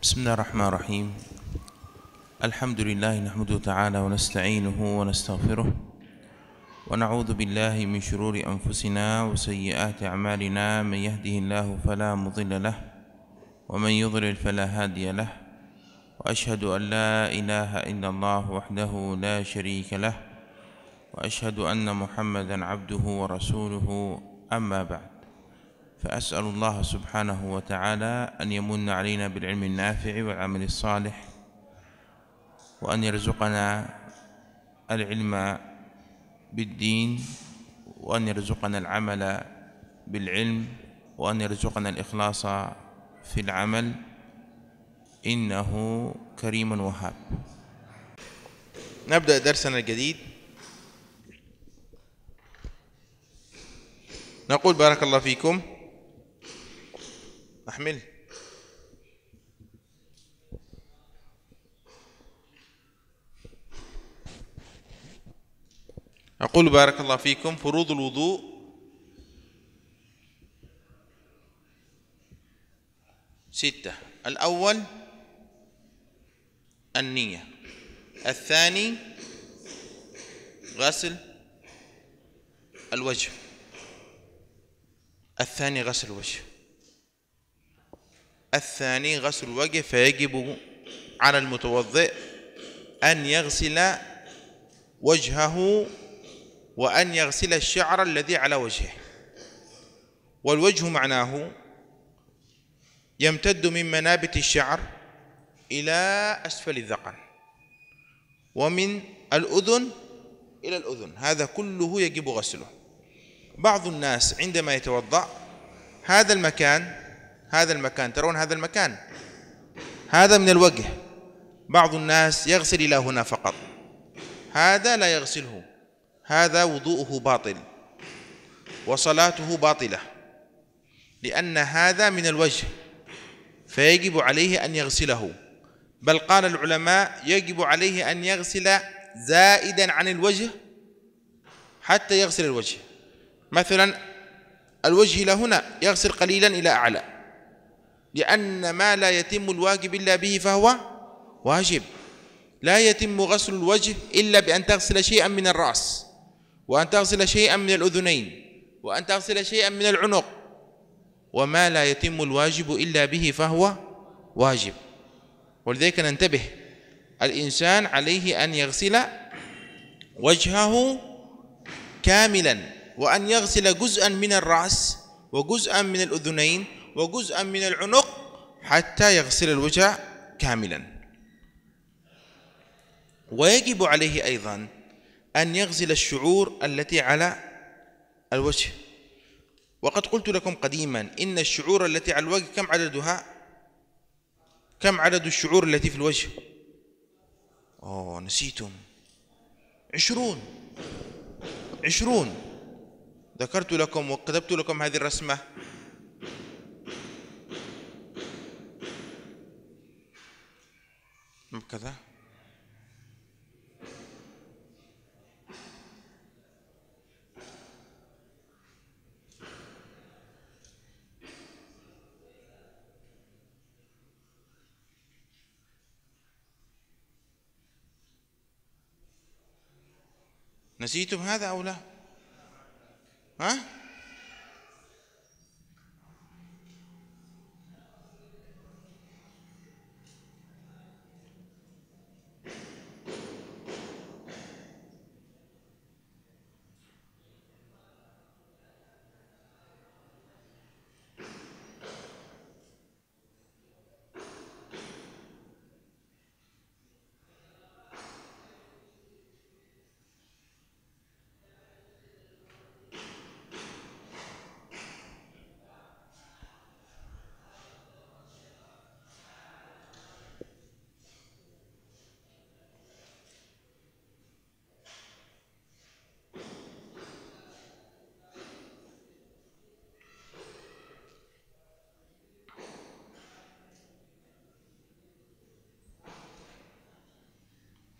بسم الله الرحمن الرحيم الحمد لله نحمده تعالى ونستعينه ونستغفره ونعوذ بالله من شرور أنفسنا وسيئات أعمالنا من يهده الله فلا مضل له ومن يضلل فلا هادي له وأشهد أن لا إله إلا الله وحده لا شريك له وأشهد أن محمدا عبده ورسوله أما بعد فأسأل الله سبحانه وتعالى أن يمن علينا بالعلم النافع والعمل الصالح وأن يرزقنا العلم بالدين وأن يرزقنا العمل بالعلم وأن يرزقنا الإخلاص في العمل إنه كريم وهاب نبدأ درسنا الجديد نقول بارك الله فيكم أحمل أقول بارك الله فيكم فروض الوضوء ستة الأول النية الثاني غسل الوجه الثاني غسل الوجه الثاني غسل الوجه فيجب على المتوضئ أن يغسل وجهه وأن يغسل الشعر الذي على وجهه والوجه معناه يمتد من منابت الشعر إلى أسفل الذقن ومن الأذن إلى الأذن هذا كله يجب غسله بعض الناس عندما يتوضأ هذا المكان هذا المكان ترون هذا المكان هذا من الوجه بعض الناس يغسل إلى هنا فقط هذا لا يغسله هذا وضوءه باطل وصلاته باطلة لأن هذا من الوجه فيجب عليه أن يغسله بل قال العلماء يجب عليه أن يغسل زائدا عن الوجه حتى يغسل الوجه مثلا الوجه إلى هنا يغسل قليلا إلى أعلى لأن ما لا يتم الواجب إلا به فهو واجب لا يتم غسل الوجه إلا بأن تغسل شيئا من الرأس وأن تغسل شيئا من الأذنين وأن تغسل شيئا من العنق وما لا يتم الواجب إلا به فهو واجب ولذلك ننتبه الإنسان عليه أن يغسل وجهه كاملا وأن يغسل جزءا من الرأس وجزءا من الأذنين وجزءا من العنق حتى يغسل الوجه كاملا ويجب عليه أيضا أن يغسل الشعور التي على الوجه وقد قلت لكم قديما إن الشعور التي على الوجه كم عددها كم عدد الشعور التي في الوجه أوه نسيتم عشرون عشرون ذكرت لكم وكتبت لكم هذه الرسمة كذا نسيتم هذا أو لا ها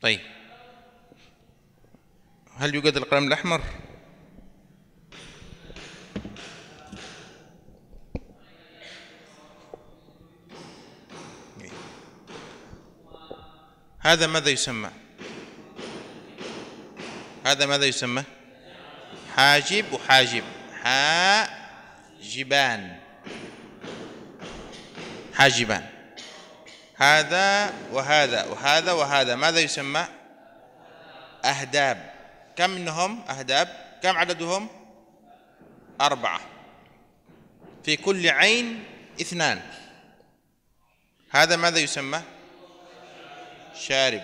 طيب هل يوجد القلم الأحمر؟ هذا ماذا يسمى هذا ماذا يسمى حاجب وحاجب حاجبان حاجبان هذا وهذا وهذا وهذا ماذا يسمى أهداب كم منهم أهداب كم عددهم أربعة في كل عين اثنان هذا ماذا يسمى شارب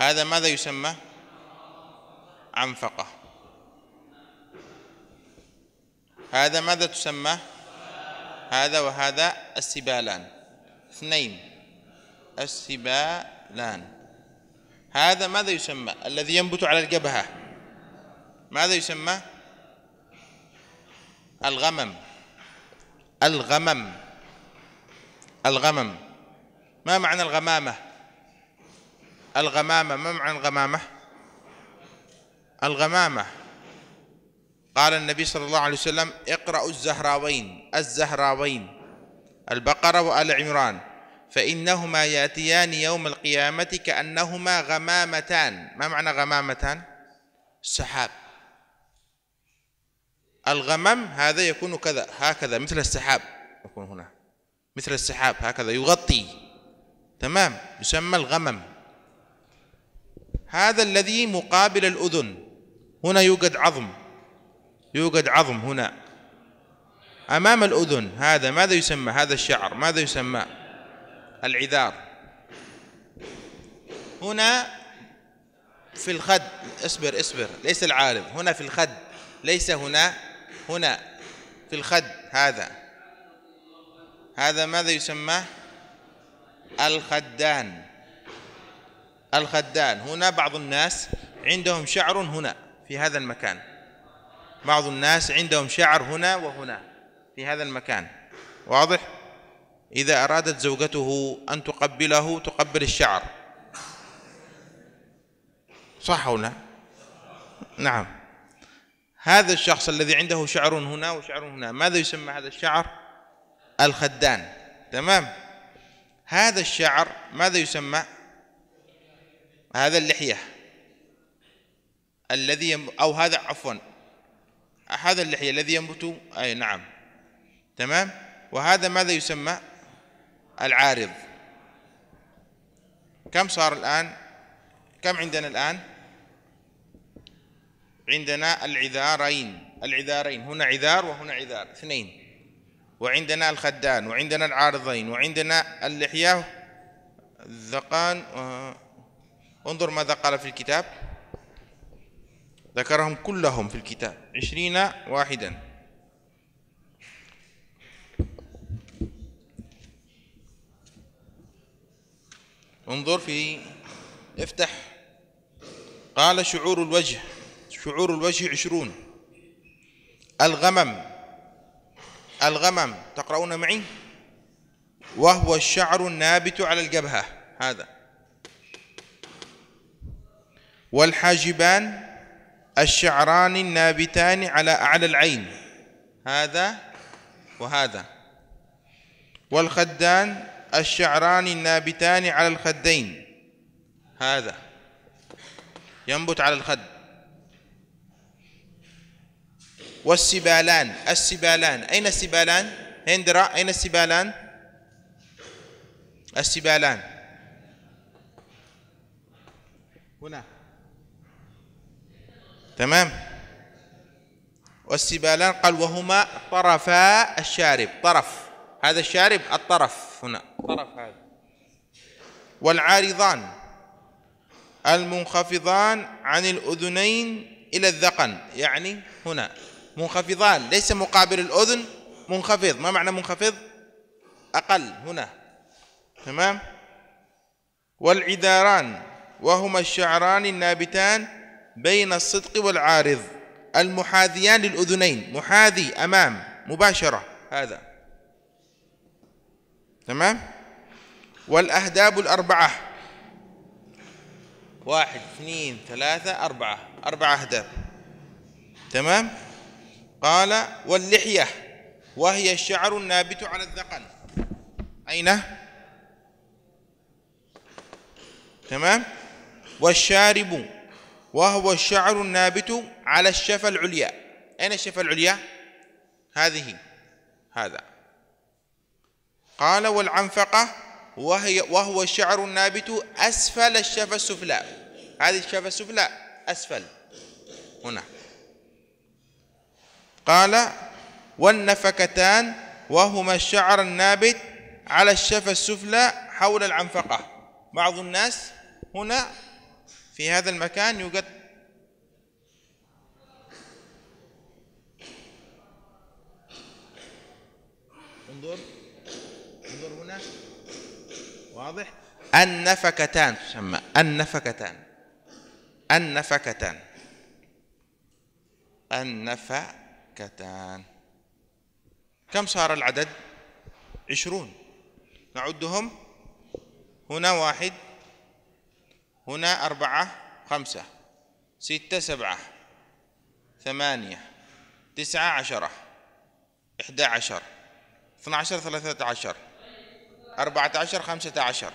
هذا ماذا يسمى عنفقة هذا ماذا تسمى هذا وهذا السبالان اثنين السبالان هذا ماذا يسمى الذي ينبت على الجبهة ماذا يسمى الغمم الغمم الغمم ما معنى الغمامة الغمامة ما معنى الغمامة الغمامة قال النبي صلى الله عليه وسلم اقرأوا الزهراوين الزهراوين البقرة وآل عمران فإنهما يأتيان يوم القيامة كأنهما غمامتان ما معنى غمامتان؟ السحاب الغمم هذا يكون كذا هكذا مثل السحاب يكون هنا مثل السحاب هكذا يغطي تمام يسمى الغمم هذا الذي مقابل الأذن هنا يوجد عظم يوجد عظم هنا أمام الأذن هذا ماذا يسمى هذا الشعر ماذا يسمى العذار هنا في الخد اصبر اصبر ليس العارض هنا في الخد ليس هنا هنا في الخد هذا هذا ماذا يسمى الخدان الخدان هنا بعض الناس عندهم شعر هنا في هذا المكان بعض الناس عندهم شعر هنا وهنا في هذا المكان واضح إذا أرادت زوجته أن تقبله تقبل الشعر صح هنا نعم هذا الشخص الذي عنده شعر هنا وشعر هنا ماذا يسمى هذا الشعر الخدان تمام هذا الشعر ماذا يسمى هذا اللحية الذي أو هذا عفوا هذا اللحية الذي ينبت أي نعم تمام وهذا ماذا يسمى العارض كم صار الآن كم عندنا الآن عندنا العذارين العذارين هنا عذار وهنا عذار اثنين وعندنا الخدان وعندنا العارضين وعندنا اللحية الذقان آه، انظر ماذا قال في الكتاب ذكرهم كلهم في الكتاب عشرين واحدا انظر في افتح قال شعور الوجه شعور الوجه عشرون الغمم الغمم تقرؤون معي وهو الشعر النابت على الجبهة هذا والحاجبان الشعران النابتان على أعلى العين هذا وهذا والخدان الشعران النابتان على الخدين هذا ينبت على الخد والسبالان السبالان أين السبالان هندرا أين السبالان السبالان هنا تمام والسبالان قال وهما طرفا الشارب طرف هذا الشارب الطرف هنا طرف هذا والعارضان المنخفضان عن الأذنين إلى الذقن يعني هنا منخفضان ليس مقابل الأذن منخفض ما معنى منخفض أقل هنا تمام والعذاران وهما الشعران النابتان بين الصدق والعارض المحاذيان للأذنين محاذي أمام مباشرة هذا تمام والأهداب الأربعة واحد اثنين ثلاثة أربعة أربعة أهداب تمام قال واللحية وهي الشعر النابت على الذقن أين تمام والشارب وهو الشعر النابت على الشفة العليا أين الشفة العليا هذه هذا قال والعنفقة وهي وهو الشعر النابت أسفل الشفة السفلى هذه الشفة السفلى أسفل هنا قال والنفكتان وهما الشعر النابت على الشفة السفلى حول العنفقة بعض الناس هنا في هذا المكان يوجد انظر انظر هنا واضح النفكتان تسمى النفكتان النفكتان النفكتان كم صار العدد عشرون نعدهم هنا واحد هنا أربعة خمسة ستة سبعة ثمانية تسعة عشرة إحدى عشر اثنى عشر ثلاثة عشر أربعة عشر خمسة عشر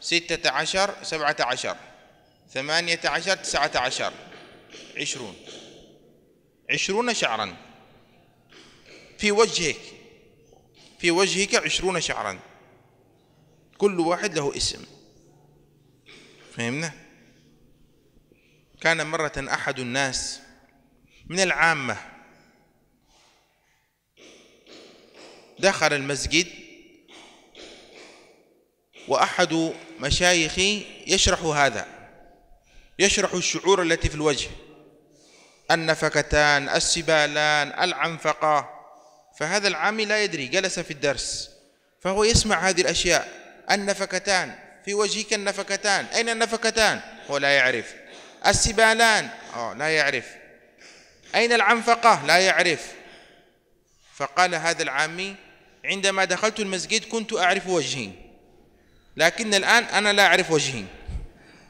ستة عشر سبعة عشر ثمانية عشر تسعة عشر عشرون عشرون شعرا في وجهك في وجهك عشرون شعرا كل واحد له اسم فهمنا كان مرة أحد الناس من العامة دخل المسجد وأحد مشايخي يشرح هذا يشرح الشعور التي في الوجه النفكتان السبالان العنفقة فهذا العامي لا يدري جلس في الدرس فهو يسمع هذه الأشياء النفكتان في وجهك النفكتان أين النفكتان هو لا يعرف السبالان أو آه، لا يعرف أين العنفقة لا يعرف فقال هذا العامي عندما دخلت المسجد كنت أعرف وجهي لكن الآن أنا لا أعرف وجهي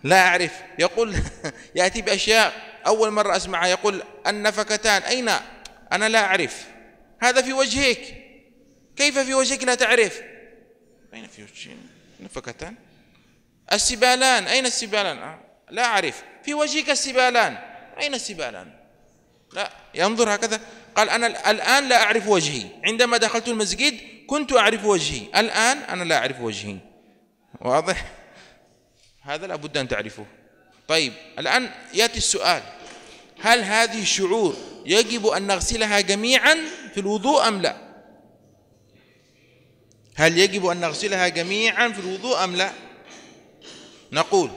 لا أعرف يقول يأتي بأشياء أول مرة أسمعها يقول النفكتان أين أنا لا أعرف هذا في وجهك كيف في وجهك لا تعرف أين في وجهي نفكتان السبالان أين السبالان آه، لا أعرف في وجهك السبالان أين السبالان لا ينظر هكذا قال أنا الآن لا أعرف وجهي عندما دخلت المسجد كنت أعرف وجهي الآن أنا لا أعرف وجهي واضح هذا لابد أن تعرفه طيب الآن يأتي السؤال هل هذه الشعور يجب أن نغسلها جميعا في الوضوء أم لا هل يجب أن نغسلها جميعا في الوضوء أم لا نقول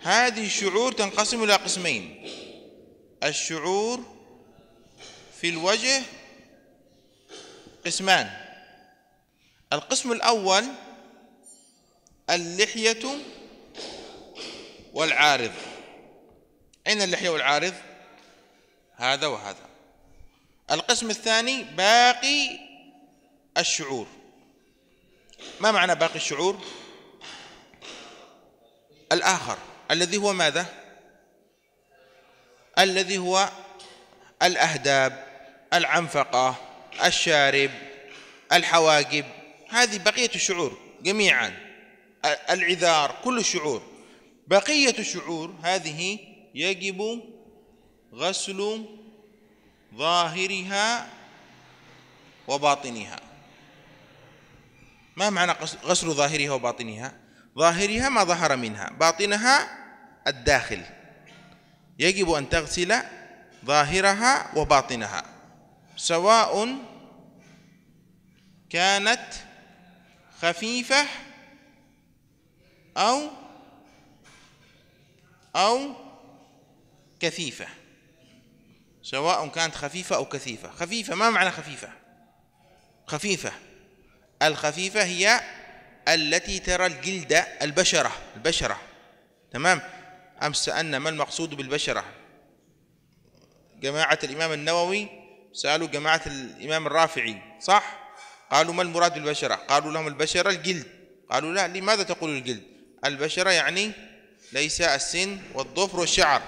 هذه الشعور تنقسم إلى قسمين الشعور في الوجه قسمان القسم الأول اللحية والعارض أين اللحية والعارض هذا وهذا القسم الثاني باقي الشعور ما معنى باقي الشعور الآخر الذي هو ماذا الذي هو الأهداب العنفقة الشارب الحواجب هذه بقية الشعور جميعا العذار كل الشعور بقية الشعور هذه يجب غسل ظاهرها وباطنها ما معنى غسل ظاهرها وباطنها ظاهرها ما ظهر منها باطنها الداخل يجب أن تغسل ظاهرها وباطنها سواء كانت خفيفة أو أو كثيفة سواء كانت خفيفة أو كثيفة خفيفة ما معنى خفيفة خفيفة الخفيفة هي التي ترى الجلد البشرة البشرة تمام أمس سألنا ما المقصود بالبشرة جماعة الإمام النووي سألوا جماعة الإمام الرافعي صح قالوا ما المراد بالبشرة قالوا لهم البشرة الجلد قالوا لا لماذا تقول الجلد البشرة يعني ليس السن والظفر والشعر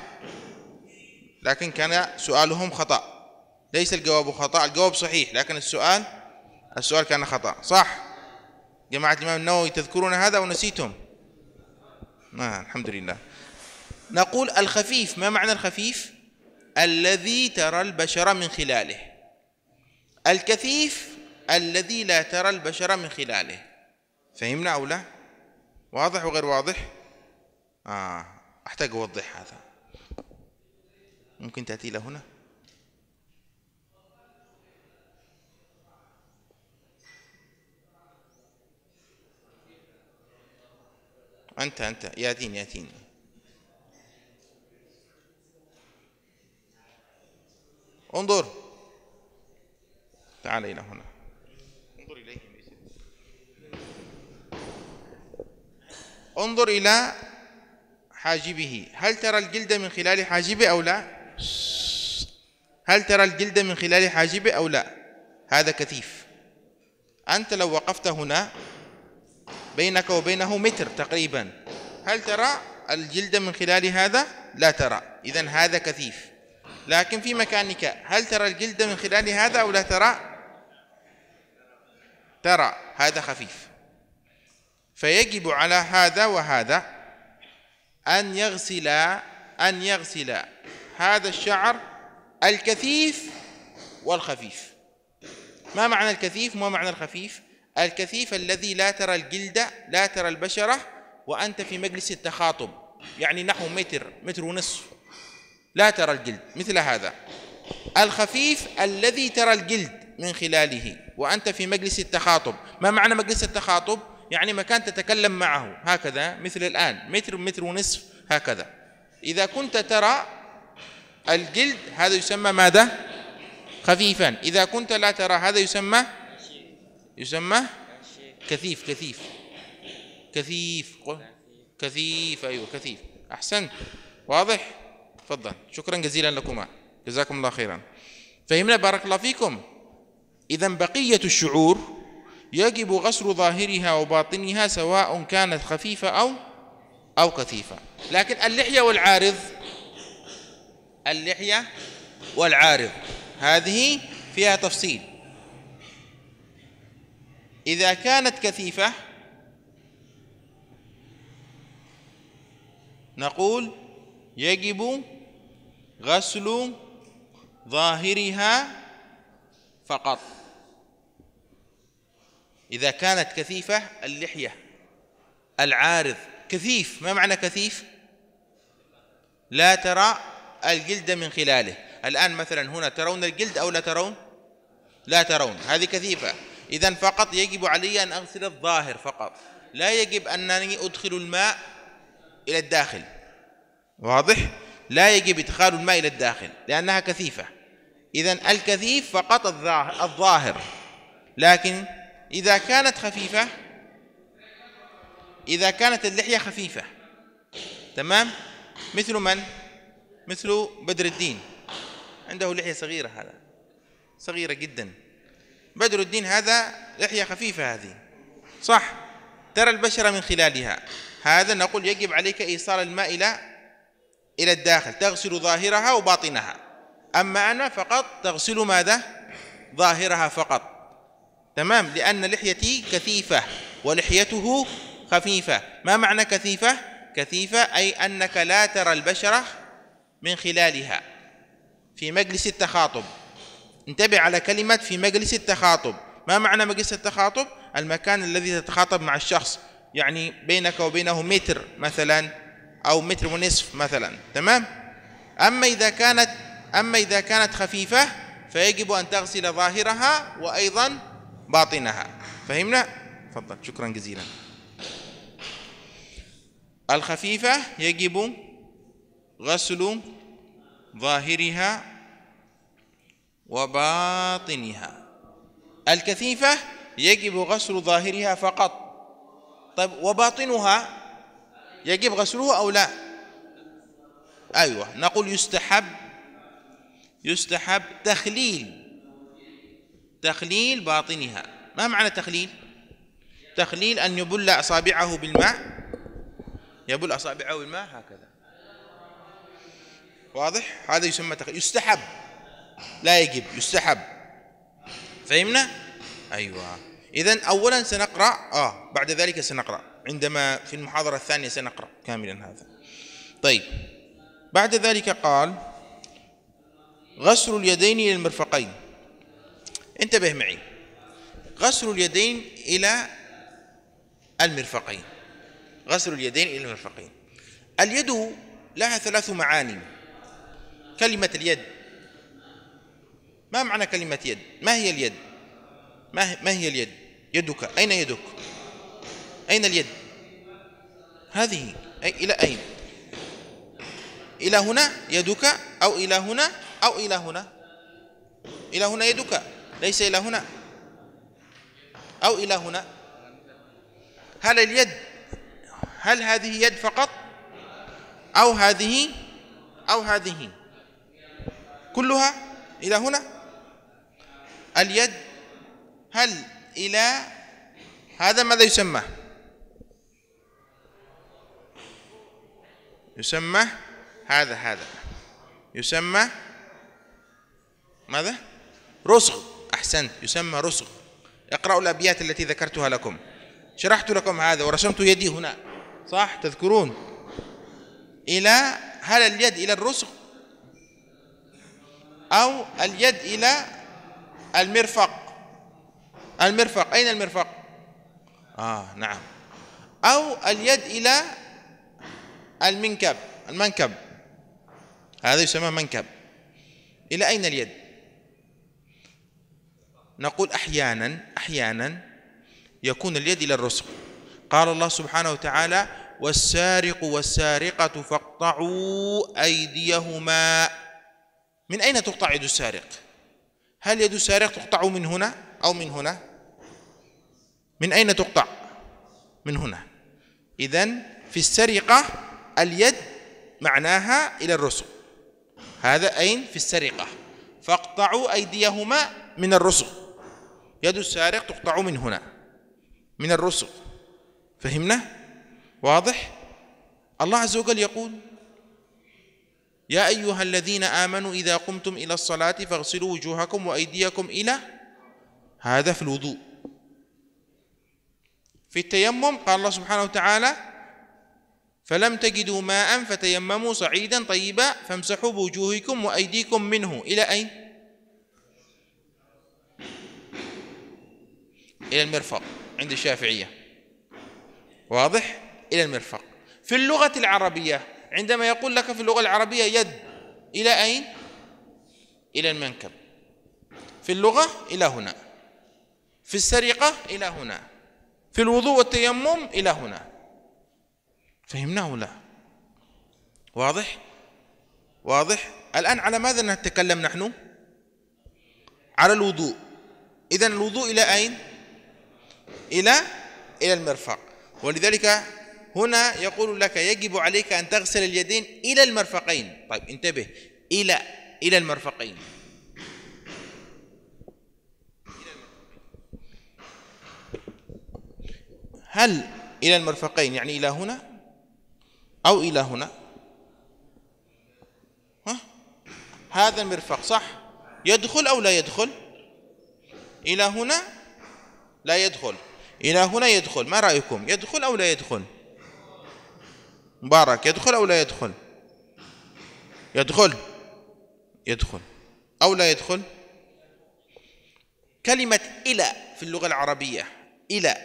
لكن كان سؤالهم خطأ ليس الجواب خطأ الجواب صحيح لكن السؤال السؤال كان خطأ صح جماعة الإمام النووي تذكرون هذا ونسيتم ما الحمد لله نقول الخفيف ما معنى الخفيف الذي ترى البشر من خلاله الكثيف الذي لا ترى البشر من خلاله فهمنا أو لا واضح وغير واضح آه أحتاج أوضح هذا ممكن تأتي إلى هنا أنت أنت يا دين انظر تعال إلى هنا انظر إليه انظر إلى حاجبه هل ترى الجلد من خلال حاجبه أو لا هل ترى الجلد من خلال حاجبه أو لا هذا كثيف أنت لو وقفت هنا بينك وبينه متر تقريبا هل ترى الجلد من خلال هذا لا ترى إذا هذا كثيف لكن في مكانك هل ترى الجلد من خلال هذا أو لا ترى ترى هذا خفيف فيجب على هذا وهذا أن يغسل أن يغسل هذا الشعر الكثيف والخفيف ما معنى الكثيف وما معنى الخفيف الكثيف الذي لا ترى الجلد لا ترى البشرة وأنت في مجلس التخاطب يعني نحو متر متر ونصف لا ترى الجلد مثل هذا الخفيف الذي ترى الجلد من خلاله وأنت في مجلس التخاطب ما معنى مجلس التخاطب؟ يعني مكان تتكلم معه هكذا مثل الآن متر متر ونصف هكذا إذا كنت ترى الجلد هذا يسمى ماذا؟ خفيفا إذا كنت لا ترى هذا يسمى يسمى كثيف كثيف كثيف كثيف أيوة كثيف أحسنت واضح تفضل شكرا جزيلا لكما جزاكم الله خيرا فهمنا بارك الله فيكم إذا بقية الشعور يجب غسل ظاهرها وباطنها سواء كانت خفيفة أو أو كثيفة لكن اللحية والعارض اللحية والعارض هذه فيها تفصيل إذا كانت كثيفة نقول يجب غسل ظاهرها فقط إذا كانت كثيفة اللحية العارض كثيف ما معنى كثيف لا ترى الجلد من خلاله الآن مثلا هنا ترون الجلد أو لا ترون لا ترون هذه كثيفة إذا فقط يجب علي أن أغسل الظاهر فقط لا يجب أنني أدخل الماء إلى الداخل واضح؟ لا يجب إدخال الماء إلى الداخل لأنها كثيفة إذا الكثيف فقط الظاهر لكن إذا كانت خفيفة إذا كانت اللحية خفيفة تمام مثل من مثل بدر الدين عنده لحية صغيرة هذا صغيرة جدا بدر الدين هذا لحية خفيفة هذه صح ترى البشرة من خلالها هذا نقول يجب عليك إيصال الماء إلى إلى الداخل تغسل ظاهرها وباطنها أما أنا فقط تغسل ماذا ظاهرها فقط تمام لأن لحيتي كثيفة ولحيته خفيفة ما معنى كثيفة كثيفة أي أنك لا ترى البشرة من خلالها في مجلس التخاطب انتبه على كلمة في مجلس التخاطب ما معنى مجلس التخاطب؟ المكان الذي تتخاطب مع الشخص يعني بينك وبينه متر مثلا أو متر ونصف مثلا تمام؟ أما إذا كانت أما إذا كانت خفيفة فيجب أن تغسل ظاهرها وأيضا باطنها فهمنا؟ تفضل شكرا جزيلا الخفيفة يجب غسل ظاهرها وباطنها الكثيفة يجب غسل ظاهرها فقط طيب وباطنها يجب غسله أو لا أيوة نقول يستحب يستحب تخليل تخليل باطنها ما معنى تخليل تخليل أن يبل أصابعه بالماء يبل أصابعه بالماء هكذا واضح هذا يسمى تخليل يستحب لا يجب يستحب فهمنا أيوة إذا أولا سنقرأ آه بعد ذلك سنقرأ عندما في المحاضرة الثانية سنقرأ كاملا هذا طيب بعد ذلك قال غسل اليدين إلى المرفقين انتبه معي غسل اليدين إلى المرفقين غسل اليدين إلى المرفقين اليد لها ثلاث معاني كلمة اليد ما معنى كلمة يد ما هي اليد ما, ما هي اليد يدك أين يدك أين اليد هذه أي إلى أين إلى هنا يدك أو إلى هنا أو إلى هنا إلى هنا يدك ليس إلى هنا أو إلى هنا هل اليد هل هذه يد فقط أو هذه أو هذه كلها إلى هنا اليد هل إلى هذا ماذا يسمى يسمى هذا هذا يسمى ماذا رسغ أحسنت يسمى رسغ اقرأوا الأبيات التي ذكرتها لكم شرحت لكم هذا ورسمت يدي هنا صح تذكرون إلى هل اليد إلى الرسغ أو اليد إلى المرفق المرفق أين المرفق آه نعم أو اليد إلى المنكب المنكب هذا يسمى منكب إلى أين اليد نقول أحيانا أحيانا يكون اليد إلى الرسغ قال الله سبحانه وتعالى والسارق والسارقة فاقطعوا أيديهما من أين تقطع يد السارق؟ هل يد السارق تقطع من هنا أو من هنا من أين تقطع من هنا إذن في السرقة اليد معناها إلى الرسل هذا أين في السرقة فاقطعوا أيديهما من الرسل يد السارق تقطع من هنا من الرسل فهمنا واضح الله عز وجل يقول يا أيها الذين آمنوا إذا قمتم إلى الصلاة فاغسلوا وجوهكم وأيديكم إلى هذا في الوضوء في التيمم قال الله سبحانه وتعالى فلم تجدوا ماء فتيمموا صعيدا طيبا فامسحوا بوجوهكم وأيديكم منه إلى أين؟ إلى المرفق عند الشافعية واضح؟ إلى المرفق في اللغة العربية عندما يقول لك في اللغة العربية يد إلى أين؟ إلى المنكب في اللغة إلى هنا في السرقة إلى هنا في الوضوء والتيمم إلى هنا فهمناه لا واضح؟ واضح؟ الآن على ماذا نتكلم نحن؟ على الوضوء إذا الوضوء إلى أين؟ إلى إلى المرفق ولذلك هنا يقول لك يجب عليك أن تغسل اليدين إلى المرفقين طيب انتبه إلى إلى المرفقين هل إلى المرفقين يعني إلى هنا أو إلى هنا ها؟ هذا المرفق صح يدخل أو لا يدخل إلى هنا لا يدخل إلى هنا يدخل ما رأيكم يدخل أو لا يدخل مبارك يدخل أو لا يدخل يدخل يدخل أو لا يدخل كلمة إلى في اللغة العربية إلى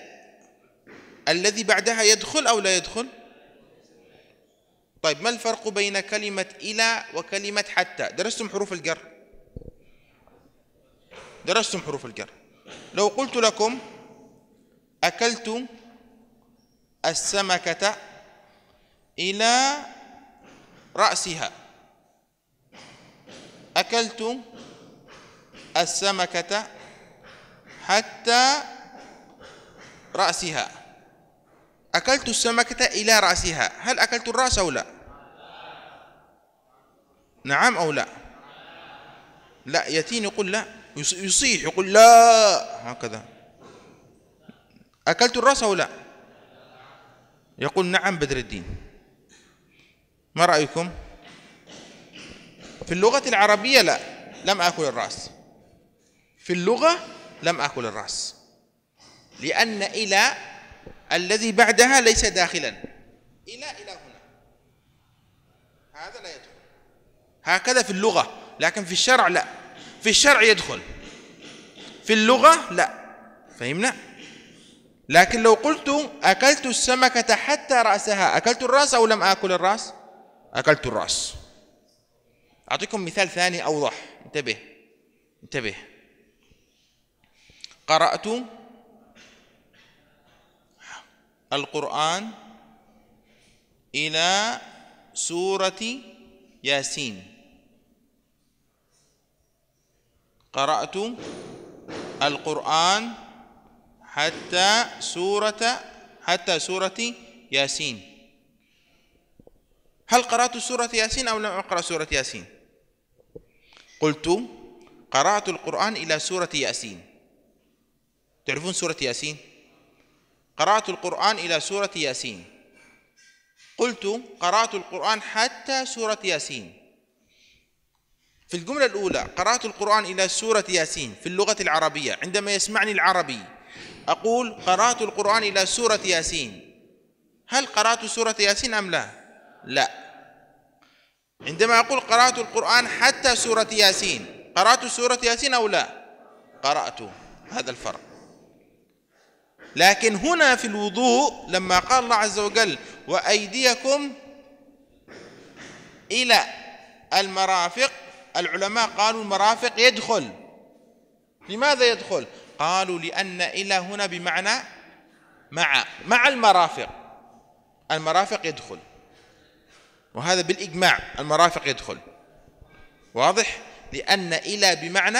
الذي بعدها يدخل أو لا يدخل طيب ما الفرق بين كلمة إلى وكلمة حتى درستم حروف الجر درستم حروف الجر لو قلت لكم أكلت السمكة إلى رأسها أكلت السمكة حتى رأسها أكلت السمكة إلى رأسها هل أكلت الرأس أو لا نعم أو لا لا يتين يقول لا يصيح يقول لا هكذا أكلت الرأس أو لا يقول نعم بدر الدين ما رأيكم في اللغة العربية لا لم أكل الرأس في اللغة لم أكل الرأس لأن إلى الذي بعدها ليس داخلا إلى إلى هنا هذا لا يدخل هكذا في اللغة لكن في الشرع لا في الشرع يدخل في اللغة لا فهمنا لكن لو قلت أكلت السمكة حتى رأسها أكلت الرأس أو لم أكل الرأس أكلت الرأس أعطيكم مثال ثاني أوضح انتبه انتبه قرأت القرآن إلى سورة ياسين قرأت القرآن حتى سورة حتى سورة ياسين هل قرأت سورة ياسين أو لم أقرأ سورة ياسين قلت قرأت القرآن إلى سورة ياسين تعرفون سورة ياسين قرأت القرآن إلى سورة ياسين قلت قرأت القرآن حتى سورة ياسين في الجملة الأولى قرأت القرآن إلى سورة ياسين في اللغة العربية عندما يسمعني العربي أقول قرأت القرآن إلى سورة ياسين هل قرأت سورة ياسين أم لا لا عندما أقول قرأت القرآن حتى سورة ياسين قرأت سورة ياسين أو لا قرأت هذا الفرق لكن هنا في الوضوء لما قال الله عز وجل وأيديكم إلى المرافق العلماء قالوا المرافق يدخل لماذا يدخل قالوا لأن إلى هنا بمعنى مع مع المرافق المرافق يدخل وهذا بالإجماع المرافق يدخل واضح لأن إلى بمعنى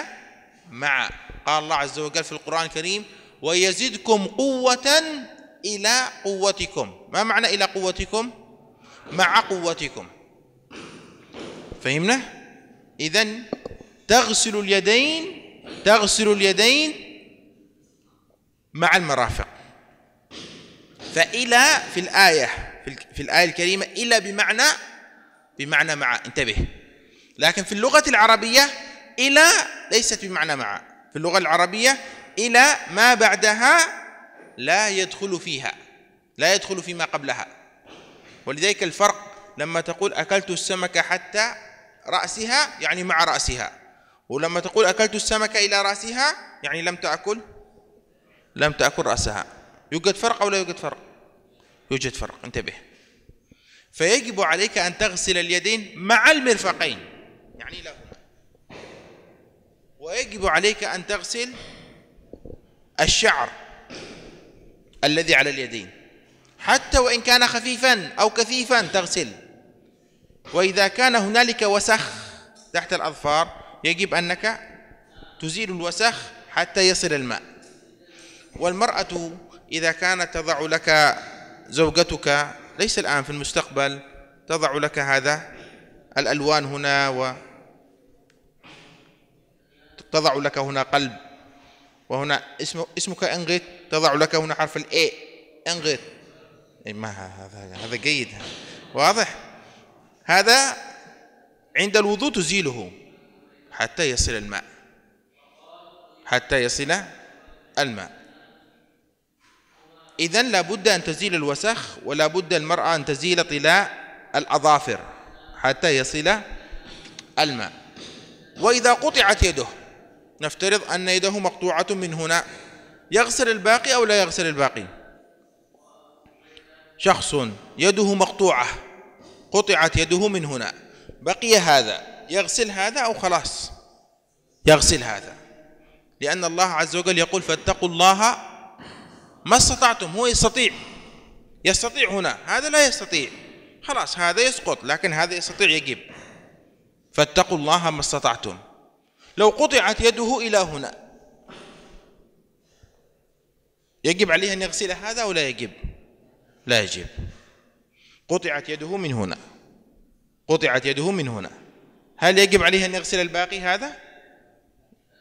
مع قال الله عز وجل في القرآن الكريم ويزدكم قوة إلى قوتكم ما معنى إلى قوتكم مع قوتكم فهمنا إذا تغسل اليدين تغسل اليدين مع المرافق فإلى في الآية في الآية الكريمة إلا بمعنى بمعنى مع انتبه لكن في اللغة العربية إلى ليست بمعنى مع في اللغة العربية إلى ما بعدها لا يدخل فيها لا يدخل فيما قبلها ولذلك الفرق لما تقول أكلت السمكة حتى رأسها يعني مع رأسها ولما تقول أكلت السمكة إلى رأسها يعني لم تأكل لم تأكل رأسها يوجد فرق أو لا يوجد فرق يوجد فرق انتبه فيجب عليك أن تغسل اليدين مع المرفقين يعني لهما ويجب عليك أن تغسل الشعر الذي على اليدين حتى وإن كان خفيفا أو كثيفا تغسل وإذا كان هنالك وسخ تحت الأظفار يجب أنك تزيل الوسخ حتى يصل الماء والمرأة إذا كانت تضع لك زوجتك ليس الآن في المستقبل تضع لك هذا الألوان هنا و تضع لك هنا قلب وهنا اسم اسمك انغيت تضع لك هنا حرف الاي انغيت إيه، ما هذا هذا جيد واضح هذا عند الوضوء تزيله حتى يصل الماء حتى يصل الماء إذا لابد أن تزيل الوسخ ولابد المرأة أن تزيل طلاء الأظافر حتى يصل الماء وإذا قطعت يده نفترض أن يده مقطوعة من هنا يغسل الباقي أو لا يغسل الباقي شخص يده مقطوعة قطعت يده من هنا بقي هذا يغسل هذا أو خلاص يغسل هذا لأن الله عز وجل يقول فاتقوا الله ما استطعتم هو يستطيع يستطيع هنا هذا لا يستطيع خلاص هذا يسقط لكن هذا يستطيع يجب فاتقوا الله ما استطعتم لو قطعت يده إلى هنا يجب عليه أن يغسل هذا ولا يجب لا يجب قطعت يده من هنا قطعت يده من هنا هل يجب عليه أن يغسل الباقي هذا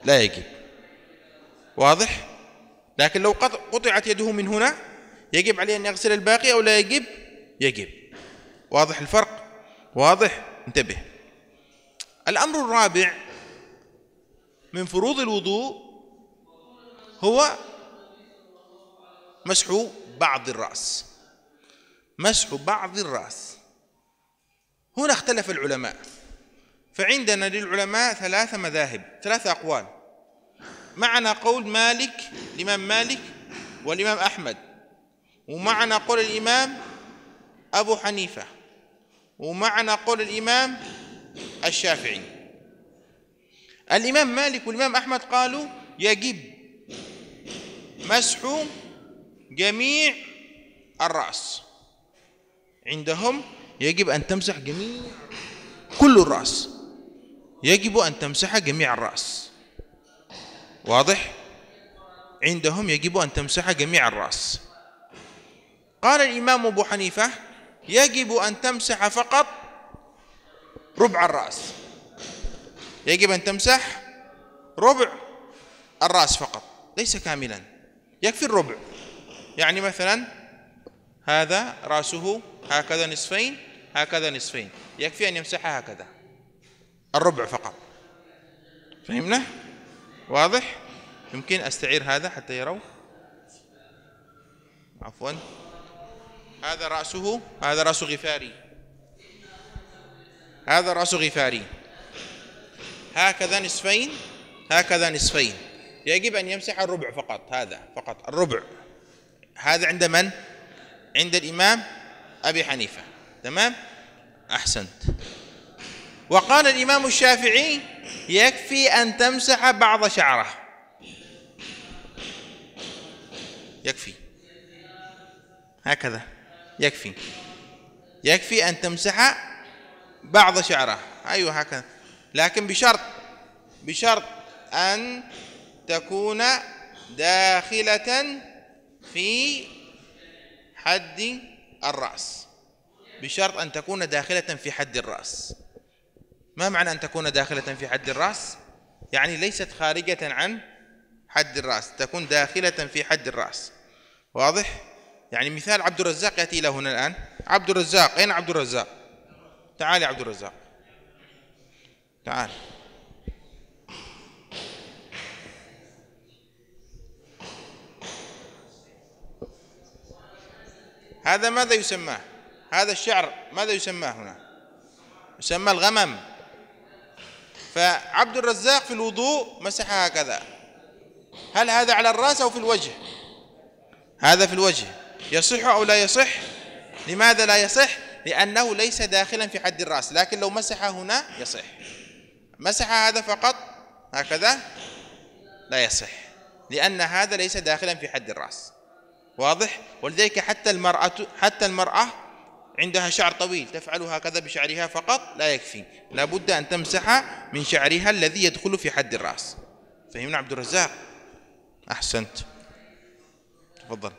لا يجب واضح لكن لو قطعت يده من هنا يجب عليه أن يغسل الباقي أو لا يجب يجب واضح الفرق واضح انتبه الأمر الرابع من فروض الوضوء هو مسح بعض الرأس مسح بعض الرأس هنا اختلف العلماء فعندنا للعلماء ثلاثة مذاهب ثلاثة أقوال معنى قول مالك الإمام مالك والإمام أحمد ومعنى قول الإمام أبو حنيفة ومعنى قول الإمام الشافعي الإمام مالك والإمام أحمد قالوا يجب مسح جميع الرأس عندهم يجب أن تمسح جميع كل الرأس يجب أن تمسح جميع الرأس واضح عندهم يجب أن تمسح جميع الرأس قال الإمام أبو حنيفة يجب أن تمسح فقط ربع الرأس يجب أن تمسح ربع الرأس فقط ليس كاملا يكفي الربع يعني مثلا هذا رأسه هكذا نصفين هكذا نصفين يكفي أن يمسح هكذا الربع فقط فهمنا؟ واضح يمكن استعير هذا حتى يروا عفوا هذا رأسه هذا رأس غفاري هذا رأس غفاري هكذا نصفين هكذا نصفين يجب أن يمسح الربع فقط هذا فقط الربع هذا عند من؟ عند الإمام أبي حنيفة تمام؟ أحسنت وقال الإمام الشافعي يكفي أن تمسح بعض شعره يكفي هكذا يكفي يكفي أن تمسح بعض شعره أيوه هكذا لكن بشرط بشرط أن تكون داخلة في حد الرأس بشرط أن تكون داخلة في حد الرأس ما معنى أن تكون داخلة في حد الرأس يعني ليست خارجة عن حد الرأس تكون داخلة في حد الرأس واضح يعني مثال عبد الرزاق يأتي إلى هنا الآن عبد الرزاق أين عبد الرزاق تعال يا عبد الرزاق تعال هذا ماذا يسمى هذا الشعر ماذا يسمى هنا يسمى الغمم فعبد الرزاق في الوضوء مسح هكذا هل هذا على الرأس أو في الوجه هذا في الوجه يصح أو لا يصح لماذا لا يصح لأنه ليس داخلا في حد الرأس لكن لو مسح هنا يصح مسح هذا فقط هكذا لا يصح لأن هذا ليس داخلا في حد الرأس واضح ولذلك حتى المرأة حتى المرأة عندها شعر طويل تفعل هكذا بشعرها فقط لا يكفي لا بد أن تمسح من شعرها الذي يدخل في حد الرأس فهمنا عبد الرزاق أحسنت تفضل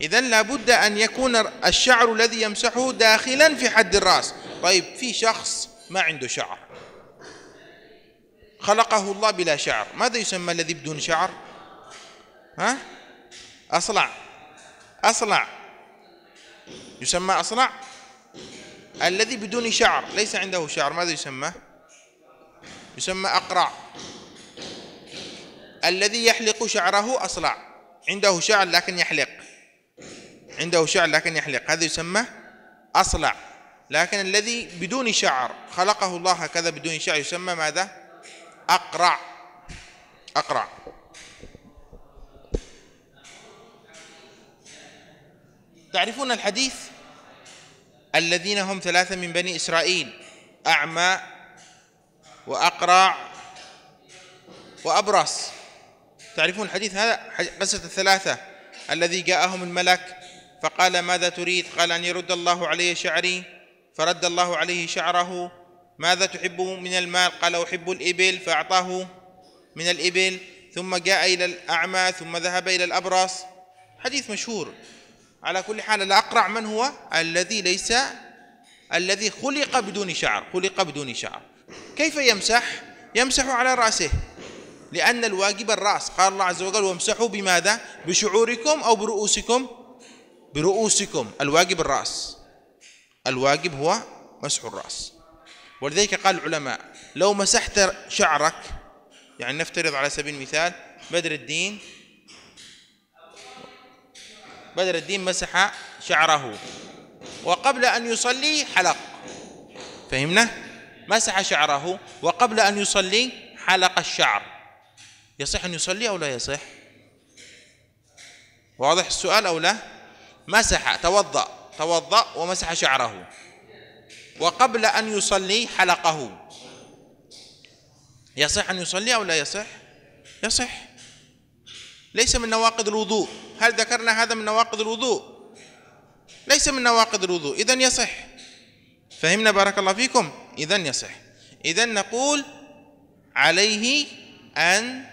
إذا لابد أن يكون الشعر الذي يمسحه داخلا في حد الرأس طيب في شخص ما عنده شعر خلقه الله بلا شعر ماذا يسمى الذي بدون شعر ها أصلع أصلع يسمى أصلع الذي بدون شعر ليس عنده شعر ماذا يسمى يسمى أقرع الذي يحلق شعره أصلع عنده شعر لكن يحلق عنده شعر لكن يحلق هذا يسمى أصلع لكن الذي بدون شعر خلقه الله هكذا بدون شعر يسمى ماذا أقرع أقرع تعرفون الحديث الذين هم ثلاثة من بني إسرائيل أعمى وأقرع وأبرص تعرفون الحديث هذا قصة الثلاثة الذي جاءهم الملك فقال ماذا تريد قال أن يرد الله علي شعري فرد الله عليه شعره ماذا تحب من المال قال أحب الإبل فأعطاه من الإبل ثم جاء إلى الأعمى ثم ذهب إلى الأبرص حديث مشهور على كل حال الأقرع من هو الذي ليس الذي خلق بدون شعر خلق بدون شعر كيف يمسح يمسح على رأسه لأن الواجب الرأس قال الله عز وجل وامسحوا بماذا بشعوركم أو برؤوسكم برؤوسكم الواجب الرأس الواجب هو مسح الرأس ولذلك قال العلماء لو مسحت شعرك يعني نفترض على سبيل المثال بدر الدين بدر الدين مسح شعره وقبل أن يصلي حلق فهمنا مسح شعره وقبل أن يصلي حلق الشعر يصح أن يصلي أو لا يصح واضح السؤال أو لا مسح توضأ توضأ ومسح شعره وقبل أن يصلي حلقه يصح أن يصلي أو لا يصح يصح ليس من نواقض الوضوء هل ذكرنا هذا من نواقض الوضوء ليس من نواقض الوضوء إذا يصح فهمنا بارك الله فيكم إذا يصح إذا نقول عليه أن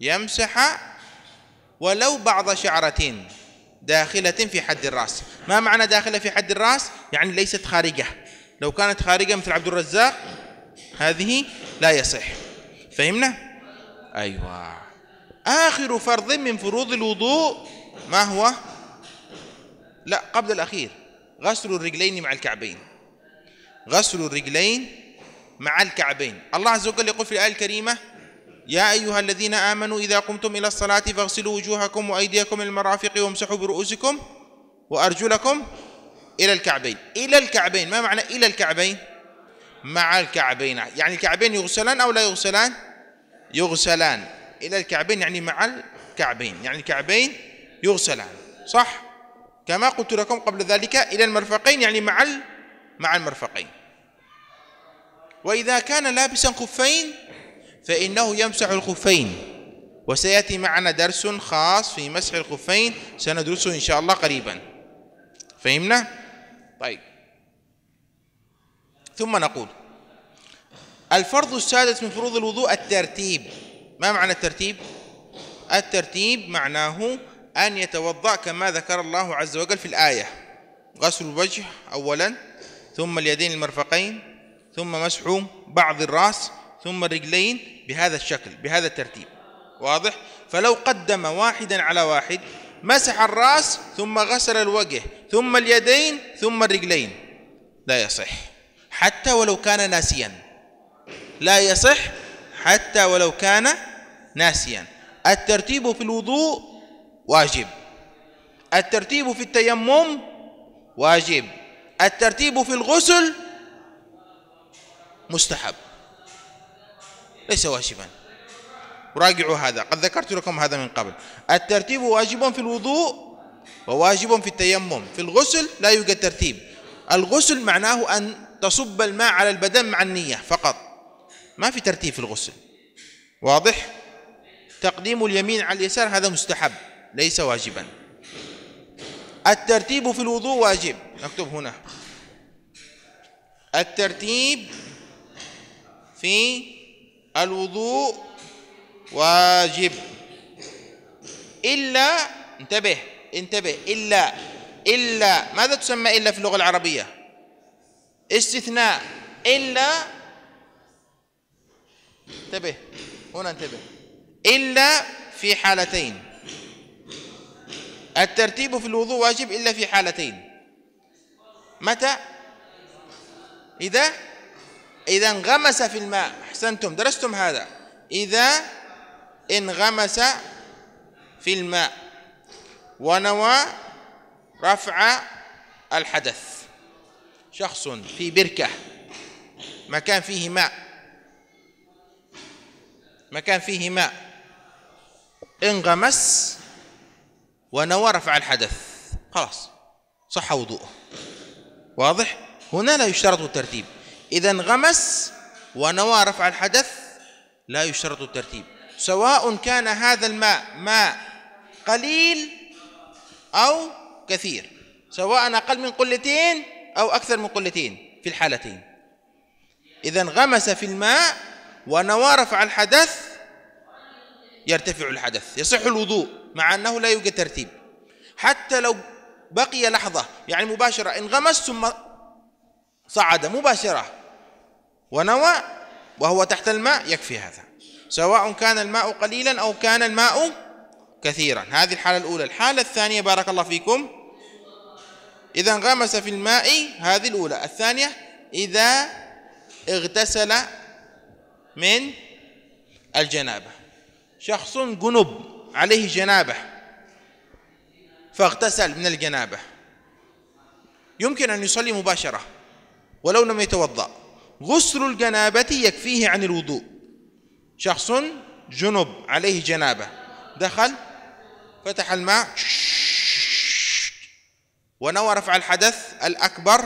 يمسح ولو بعض شعرة داخلة في حد الرأس ما معنى داخلة في حد الرأس يعني ليست خارجة لو كانت خارجة مثل عبد الرزاق هذه لا يصح فهمنا أيوه آخر فرض من فروض الوضوء ما هو لا قبل الأخير غسل الرجلين مع الكعبين غسل الرجلين مع الكعبين الله عز وجل يقول في الآية الكريمة يا أيها الذين آمنوا إذا قمتم إلى الصلاة فاغسلوا وجوهكم وأيديكم المرافق وامسحوا برؤوسكم وأرجلكم إلى الكعبين إلى الكعبين ما معنى إلى الكعبين مع الكعبين يعني الكعبين يغسلان أو لا يغسلان يغسلان إلى الكعبين يعني مع الكعبين يعني الكعبين يغسلان صح كما قلت لكم قبل ذلك إلى المرفقين يعني مع مع المرفقين وإذا كان لابسا خفين فإنه يمسح الخفين وسيأتي معنا درس خاص في مسح الخفين سندرسه إن شاء الله قريبا فهمنا؟ طيب ثم نقول الفرض السادس من فروض الوضوء الترتيب ما معنى الترتيب الترتيب معناه أن يتوضأ كما ذكر الله عز وجل في الآية غسل الوجه أولا ثم اليدين المرفقين ثم مسح بعض الرأس ثم الرجلين بهذا الشكل بهذا الترتيب واضح فلو قدم واحدا على واحد مسح الرأس ثم غسل الوجه ثم اليدين ثم الرجلين لا يصح حتى ولو كان ناسيا لا يصح حتى ولو كان ناسيا الترتيب في الوضوء واجب الترتيب في التيمم واجب الترتيب في الغسل مستحب ليس واجبا راجعوا هذا قد ذكرت لكم هذا من قبل الترتيب واجب في الوضوء وواجب في التيمم في الغسل لا يوجد ترتيب الغسل معناه أن تصب الماء على البدن مع النية فقط ما في ترتيب في الغسل واضح؟ تقديم اليمين على اليسار هذا مستحب ليس واجبا الترتيب في الوضوء واجب نكتب هنا الترتيب في الوضوء واجب إلا انتبه انتبه إلا إلا ماذا تسمى إلا في اللغة العربية استثناء إلا انتبه هنا انتبه إلا في حالتين الترتيب في الوضوء واجب إلا في حالتين متى إذا إذا انغمس في الماء أحسنتم درستم هذا إذا انغمس في الماء ونوى رفع الحدث شخص في بركة مكان فيه ماء مكان فيه ماء انغمس ونوى رفع الحدث خلاص صح وضوءه واضح هنا لا يشترط الترتيب إذا انغمس ونوى رفع الحدث لا يشترط الترتيب سواء كان هذا الماء ماء قليل أو كثير سواء أقل من قلتين أو أكثر من قلتين في الحالتين إذا انغمس في الماء ونوى رفع الحدث يرتفع الحدث يصح الوضوء مع أنه لا يوجد ترتيب حتى لو بقي لحظة يعني مباشرة انغمس ثم صعد مباشرة ونوى وهو تحت الماء يكفي هذا سواء كان الماء قليلا أو كان الماء كثيرا هذه الحالة الأولى الحالة الثانية بارك الله فيكم إذا انغمس في الماء هذه الأولى الثانية إذا اغتسل من الجنابه شخص جنب عليه جنابة فاغتسل من الجنابة يمكن أن يصلي مباشرة ولو لم يتوضأ غسل الجنابة يكفيه عن الوضوء شخص جنب عليه جنابة دخل فتح الماء ونوى رفع الحدث الأكبر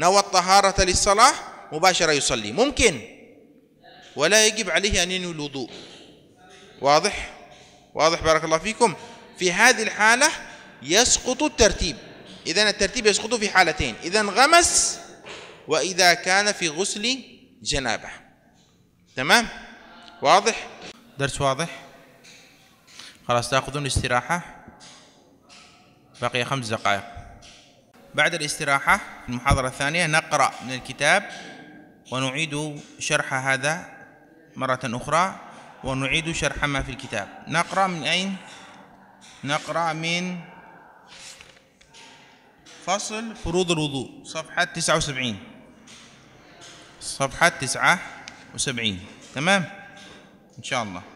نوى الطهارة للصلاة مباشرة يصلي ممكن ولا يجب عليه أن ينوي الوضوء واضح واضح بارك الله فيكم في هذه الحالة يسقط الترتيب إذا الترتيب يسقط في حالتين إذا غمس وإذا كان في غسل جنابة تمام واضح درس واضح خلاص تأخذون استراحة بقي خمس دقائق بعد الاستراحة المحاضرة الثانية نقرأ من الكتاب ونعيد شرح هذا مرة أخرى ونعيد شرح ما في الكتاب نقرأ من أين نقرأ من فصل فروض الوضوء صفحة 79 صفحة 79 تمام إن شاء الله